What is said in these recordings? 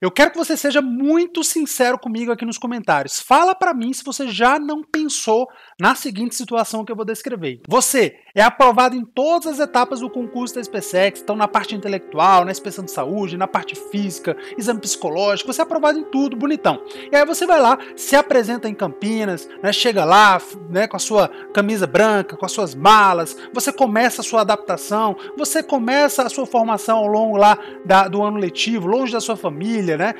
Eu quero que você seja muito sincero comigo aqui nos comentários. Fala para mim se você já não pensou na seguinte situação que eu vou descrever. Você é aprovado em todas as etapas do concurso da SpaceX, então na parte intelectual, na inspeção de saúde, na parte física, exame psicológico, você é aprovado em tudo, bonitão. E aí você vai lá, se apresenta em Campinas, né, chega lá né, com a sua camisa branca, com as suas malas, você começa a sua adaptação, você começa a sua formação ao longo lá da, do ano letivo, longe da sua família, família, né?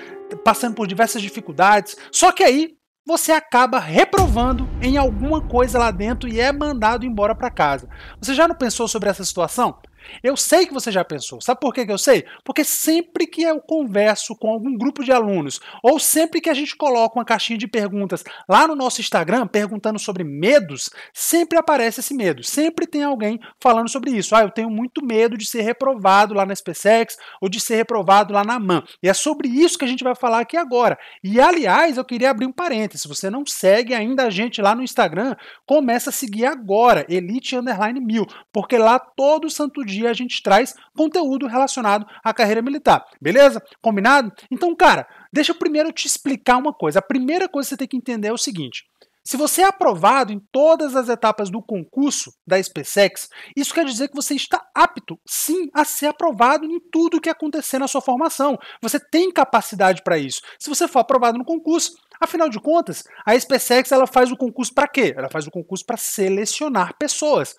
Passando por diversas dificuldades. Só que aí você acaba reprovando em alguma coisa lá dentro e é mandado embora para casa. Você já não pensou sobre essa situação? Eu sei que você já pensou. Sabe por que eu sei? Porque sempre que eu converso com algum grupo de alunos, ou sempre que a gente coloca uma caixinha de perguntas lá no nosso Instagram perguntando sobre medos, sempre aparece esse medo. Sempre tem alguém falando sobre isso. Ah, eu tenho muito medo de ser reprovado lá na SpaceX ou de ser reprovado lá na MAN. E é sobre isso que a gente vai falar aqui agora. E aliás, eu queria abrir um parênteses. Se você não segue ainda a gente lá no Instagram, começa a seguir agora, Elite Underline Mil, porque lá todo santo dia a gente traz conteúdo relacionado à carreira militar. Beleza? Combinado? Então, cara, deixa eu primeiro te explicar uma coisa. A primeira coisa que você tem que entender é o seguinte. Se você é aprovado em todas as etapas do concurso da SpaceX, isso quer dizer que você está apto, sim, a ser aprovado em tudo o que acontecer na sua formação. Você tem capacidade para isso. Se você for aprovado no concurso, afinal de contas, a SpaceX ela faz o concurso para quê? Ela faz o concurso para selecionar pessoas.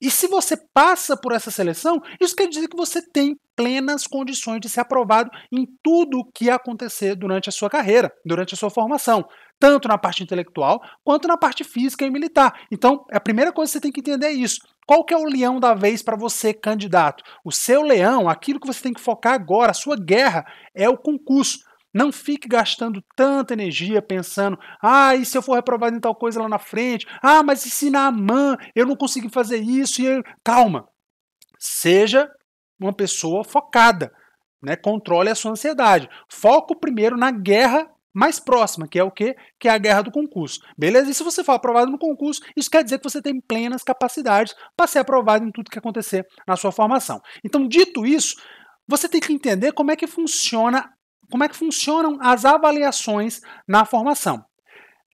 E se você passa por essa seleção, isso quer dizer que você tem plenas condições de ser aprovado em tudo o que acontecer durante a sua carreira, durante a sua formação, tanto na parte intelectual quanto na parte física e militar. Então, a primeira coisa que você tem que entender é isso. Qual que é o leão da vez para você, candidato? O seu leão, aquilo que você tem que focar agora, a sua guerra, é o concurso. Não fique gastando tanta energia pensando, ah, e se eu for reprovado em tal coisa lá na frente? Ah, mas e se na mão eu não consegui fazer isso? E eu... Calma. Seja uma pessoa focada. Né? Controle a sua ansiedade. Foco primeiro na guerra mais próxima, que é o quê? Que é a guerra do concurso. Beleza? E se você for aprovado no concurso, isso quer dizer que você tem plenas capacidades para ser aprovado em tudo que acontecer na sua formação. Então, dito isso, você tem que entender como é que funciona como é que funcionam as avaliações na formação.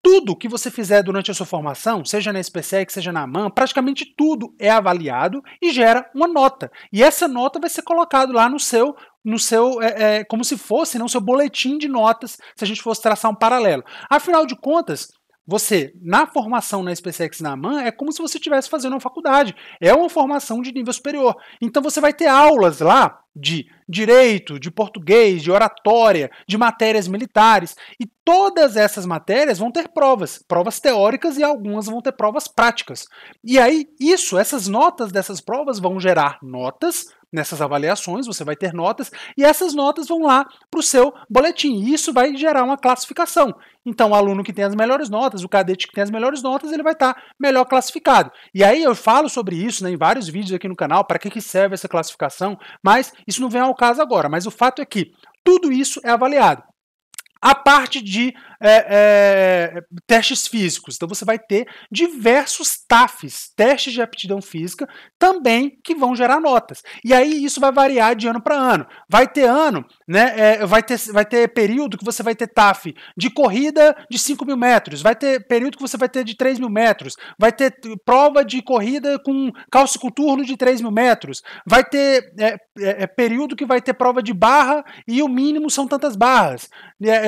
Tudo que você fizer durante a sua formação, seja na SPSEC, seja na AMAN, praticamente tudo é avaliado e gera uma nota. E essa nota vai ser colocada lá no seu, no seu é, é, como se fosse não, né, seu boletim de notas, se a gente fosse traçar um paralelo. Afinal de contas, você, na formação na e na AMAN, é como se você estivesse fazendo uma faculdade. É uma formação de nível superior. Então você vai ter aulas lá de direito, de português, de oratória, de matérias militares. E todas essas matérias vão ter provas, provas teóricas e algumas vão ter provas práticas. E aí, isso, essas notas dessas provas vão gerar notas nessas avaliações, você vai ter notas, e essas notas vão lá para o seu boletim. E isso vai gerar uma classificação. Então, o aluno que tem as melhores notas, o cadete que tem as melhores notas, ele vai estar tá melhor classificado. E aí eu falo sobre isso né, em vários vídeos aqui no canal, para que, que serve essa classificação, mas isso não vem ao o caso agora, mas o fato é que tudo isso é avaliado a parte de é, é, testes físicos. Então você vai ter diversos TAFs, testes de aptidão física, também que vão gerar notas. E aí isso vai variar de ano para ano. Vai ter ano, né? É, vai, ter, vai ter período que você vai ter TAF de corrida de 5 mil metros, vai ter período que você vai ter de 3 mil metros, vai ter prova de corrida com calciculturno de 3 mil metros, vai ter é, é, é, período que vai ter prova de barra e o mínimo são tantas barras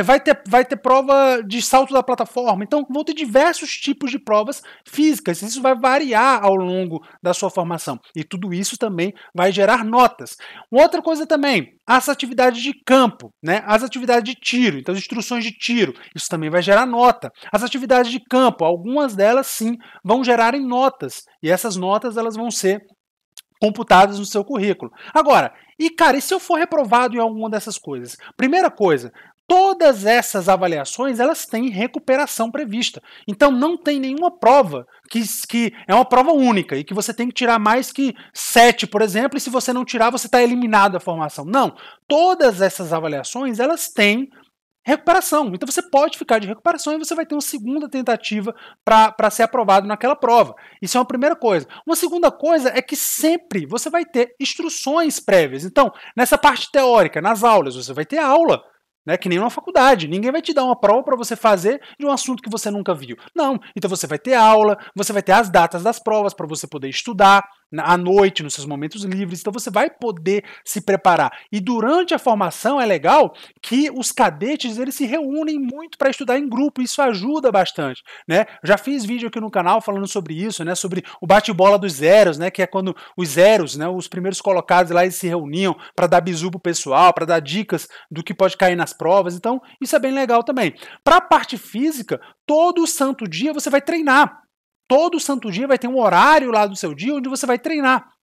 vai ter, vai ter prova de salto da plataforma. Então, vão ter diversos tipos de provas físicas. Isso vai variar ao longo da sua formação. E tudo isso também vai gerar notas. Outra coisa também, as atividades de campo, né? as atividades de tiro, então as instruções de tiro, isso também vai gerar nota. As atividades de campo, algumas delas sim vão gerar em notas, e essas notas elas vão ser computadas no seu currículo. Agora, e cara, e se eu for reprovado em alguma dessas coisas? Primeira coisa, Todas essas avaliações elas têm recuperação prevista. Então não tem nenhuma prova que, que é uma prova única e que você tem que tirar mais que sete por exemplo, e se você não tirar, você está eliminado da formação. Não. Todas essas avaliações elas têm recuperação. Então você pode ficar de recuperação e você vai ter uma segunda tentativa para ser aprovado naquela prova. Isso é uma primeira coisa. Uma segunda coisa é que sempre você vai ter instruções prévias. Então, nessa parte teórica, nas aulas, você vai ter aula né? Que nem uma faculdade. Ninguém vai te dar uma prova para você fazer de um assunto que você nunca viu. Não. Então você vai ter aula, você vai ter as datas das provas para você poder estudar, à noite, nos seus momentos livres. Então você vai poder se preparar. E durante a formação é legal que os cadetes eles se reúnem muito para estudar em grupo. Isso ajuda bastante, né? Já fiz vídeo aqui no canal falando sobre isso, né? Sobre o bate-bola dos zeros, né? Que é quando os zeros, né? Os primeiros colocados lá eles se reuniam para dar bizu pro pessoal, para dar dicas do que pode cair nas provas. Então isso é bem legal também. Para a parte física, todo santo dia você vai treinar. Todo santo dia vai ter um horário lá do seu dia onde você vai treinar.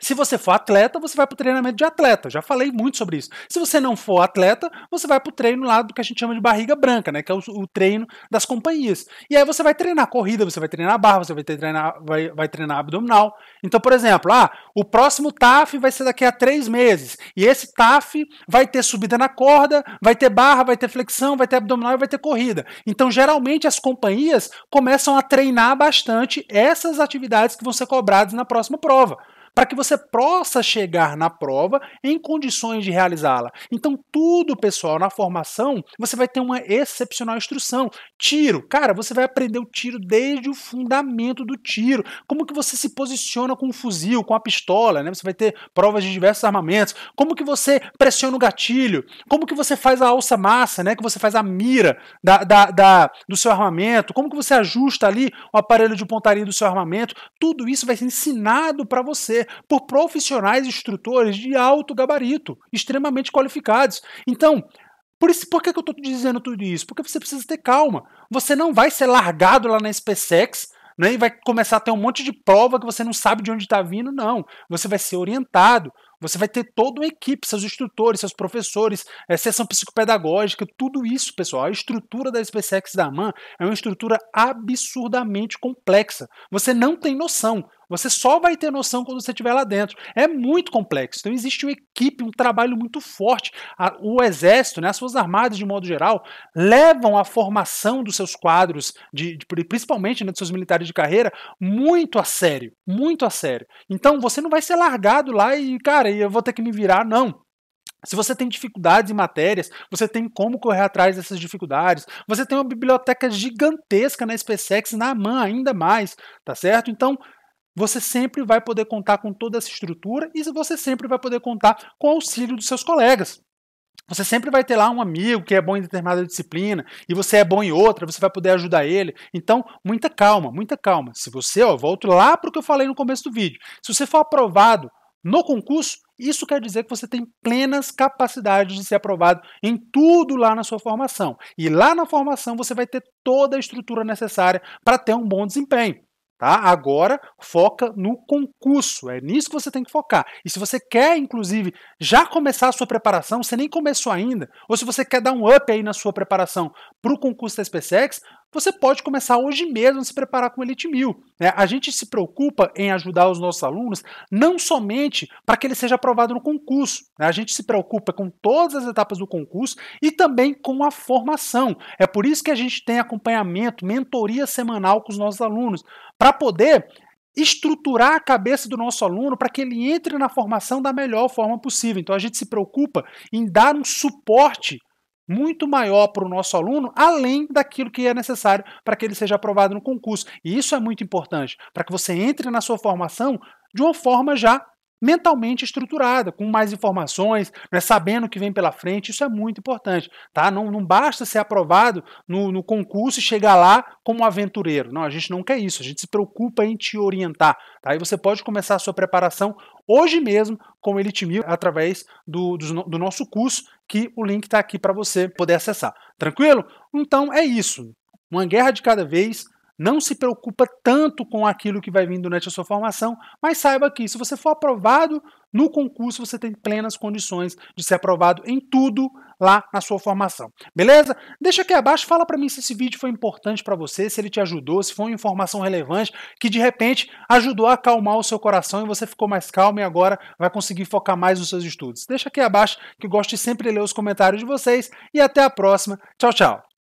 Se você for atleta, você vai para o treinamento de atleta. Já falei muito sobre isso. Se você não for atleta, você vai para o treino lá do que a gente chama de barriga branca, né? Que é o, o, treino das companhias. E aí você vai treinar corrida, você vai treinar barra, você vai treinar, vai, vai treinar abdominal. Então, por exemplo, ah, o próximo TAF vai ser daqui a três meses. E esse TAF vai ter subida na corda, vai ter barra, vai ter flexão, vai ter abdominal e vai ter corrida. Então, geralmente, as companhias começam a treinar bastante essas atividades que vão ser cobradas na próxima prova para que você possa chegar na prova em condições de realizá-la. Então, tudo, pessoal, na formação, você vai ter uma excepcional instrução. Tiro, cara, você vai aprender o tiro desde o fundamento do tiro, como que você se posiciona com o fuzil, com a pistola, né? Você vai ter provas de diversos armamentos, como que você pressiona o gatilho, como que você faz a alça massa, né? Que você faz a mira da, da, da do seu armamento, como que você ajusta ali o aparelho de pontaria do seu armamento. Tudo isso vai ser ensinado para você por profissionais instrutores de alto gabarito, extremamente qualificados. Então, por, isso, por que, que eu estou dizendo tudo isso? Porque você precisa ter calma. Você não vai ser largado lá na SpaceX né, e vai começar a ter um monte de prova que você não sabe de onde está vindo, não. Você vai ser orientado, você vai ter toda uma equipe, seus instrutores, seus professores, é, sessão psicopedagógica, tudo isso, pessoal. A estrutura da SpaceX da AMAN é uma estrutura absurdamente complexa. Você não tem noção. Você só vai ter noção quando você estiver lá dentro. É muito complexo. Então existe uma equipe, um trabalho muito forte. O exército, né, as suas armadas de modo geral, levam a formação dos seus quadros, de, de principalmente né, dos seus militares de carreira, muito a sério. Muito a sério. Então você não vai ser largado lá e, cara, eu vou ter que me virar, não. Se você tem dificuldades em matérias, você tem como correr atrás dessas dificuldades. Você tem uma biblioteca gigantesca na SpaceX, na AMAN ainda mais, tá certo? Então, você sempre vai poder contar com toda essa estrutura e você sempre vai poder contar com o auxílio dos seus colegas. Você sempre vai ter lá um amigo que é bom em determinada disciplina e você é bom em outra, você vai poder ajudar ele. Então, muita calma, muita calma. Se você, ó, volto lá para o que eu falei no começo do vídeo. Se você for aprovado no concurso, isso quer dizer que você tem plenas capacidades de ser aprovado em tudo lá na sua formação. E lá na formação você vai ter toda a estrutura necessária para ter um bom desempenho. Tá? Agora foca no concurso, é nisso que você tem que focar. E se você quer, inclusive, já começar a sua preparação, você nem começou ainda, ou se você quer dar um up aí na sua preparação para o concurso da SpaceX, você pode começar hoje mesmo a se preparar com o Elite 1000. Né? A gente se preocupa em ajudar os nossos alunos não somente para que ele seja aprovado no concurso, né? a gente se preocupa com todas as etapas do concurso e também com a formação. É por isso que a gente tem acompanhamento, mentoria semanal com os nossos alunos, para poder estruturar a cabeça do nosso aluno para que ele entre na formação da melhor forma possível. Então a gente se preocupa em dar um suporte muito maior para o nosso aluno, além daquilo que é necessário para que ele seja aprovado no concurso. E isso é muito importante, para que você entre na sua formação de uma forma já mentalmente estruturada, com mais informações, né, sabendo o que vem pela frente, isso é muito importante. Tá? Não, não basta ser aprovado no, no concurso e chegar lá como aventureiro. Não, a gente não quer isso, a gente se preocupa em te orientar. Tá? E você pode começar a sua preparação hoje mesmo com o Elite Mil através do, do, do nosso curso, que o link está aqui para você poder acessar. Tranquilo? Então é isso. Uma guerra de cada vez não se preocupa tanto com aquilo que vai vir durante a sua formação, mas saiba que se você for aprovado no concurso, você tem plenas condições de ser aprovado em tudo lá na sua formação. Beleza? Deixa aqui abaixo, fala para mim se esse vídeo foi importante para você, se ele te ajudou, se foi uma informação relevante que de repente ajudou a acalmar o seu coração e você ficou mais calmo e agora vai conseguir focar mais nos seus estudos. Deixa aqui abaixo que eu gosto de sempre ler os comentários de vocês e até a próxima. Tchau, tchau.